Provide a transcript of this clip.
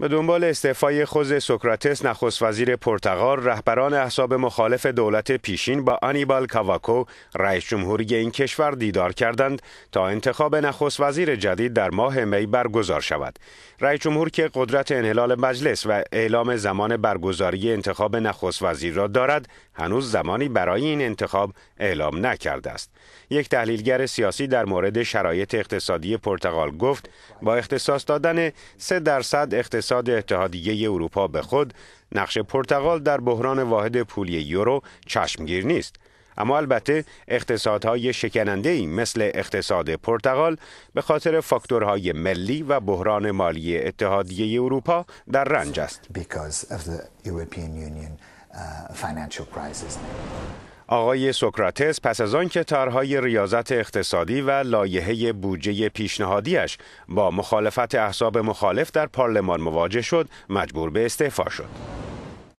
به دنبال استعفای خوز سوکراتس نخست وزیر پرتغال رهبران احزاب مخالف دولت پیشین با آنیبال کاواکو رئیس جمهوری این کشور دیدار کردند تا انتخاب نخست وزیر جدید در ماه می برگزار شود رئیس جمهور که قدرت انحلال مجلس و اعلام زمان برگزاری انتخاب نخست وزیر را دارد هنوز زمانی برای این انتخاب اعلام نکرده است یک تحلیلگر سیاسی در مورد شرایط اقتصادی پرتغال گفت با اختصاص دادن 3 درصد اقتصاد اتحادیه اروپا به خود نقش پرتغال در بحران واحد پولی یورو چشمگیر نیست اما البته اقتصادهای شکننده ای مثل اقتصاد پرتغال به خاطر فاکتورهای ملی و بحران مالی اتحادیه اروپا در رنج است. آقای سوکراتس پس از آن که طرحهای ریاضت اقتصادی و لایحه بودجه پیشنهادیش با مخالفت احزاب مخالف در پارلمان مواجه شد مجبور به استعفا شد